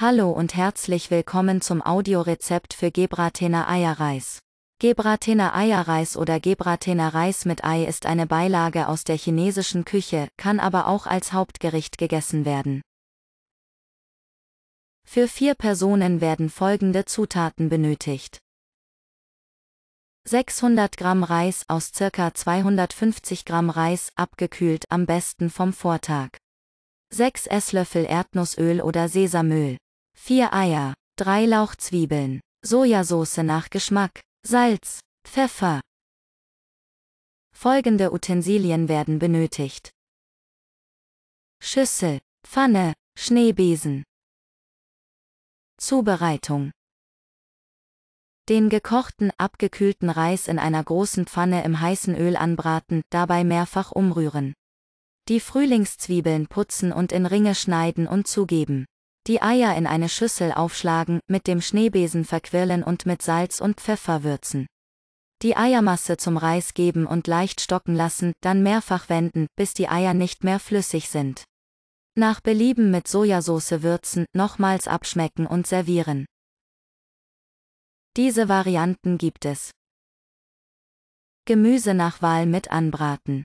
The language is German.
Hallo und herzlich willkommen zum Audiorezept für Gebratener Eierreis. Gebratener Eierreis oder Gebratener Reis mit Ei ist eine Beilage aus der chinesischen Küche, kann aber auch als Hauptgericht gegessen werden. Für vier Personen werden folgende Zutaten benötigt. 600 Gramm Reis aus ca. 250 Gramm Reis, abgekühlt am besten vom Vortag. 6 Esslöffel Erdnussöl oder Sesamöl. 4 Eier, 3 Lauchzwiebeln, Sojasauce nach Geschmack, Salz, Pfeffer. Folgende Utensilien werden benötigt. Schüssel, Pfanne, Schneebesen. Zubereitung. Den gekochten, abgekühlten Reis in einer großen Pfanne im heißen Öl anbraten, dabei mehrfach umrühren. Die Frühlingszwiebeln putzen und in Ringe schneiden und zugeben die Eier in eine Schüssel aufschlagen, mit dem Schneebesen verquirlen und mit Salz und Pfeffer würzen. Die Eiermasse zum Reis geben und leicht stocken lassen, dann mehrfach wenden, bis die Eier nicht mehr flüssig sind. Nach Belieben mit Sojasauce würzen, nochmals abschmecken und servieren. Diese Varianten gibt es. Gemüse nach Wahl mit anbraten.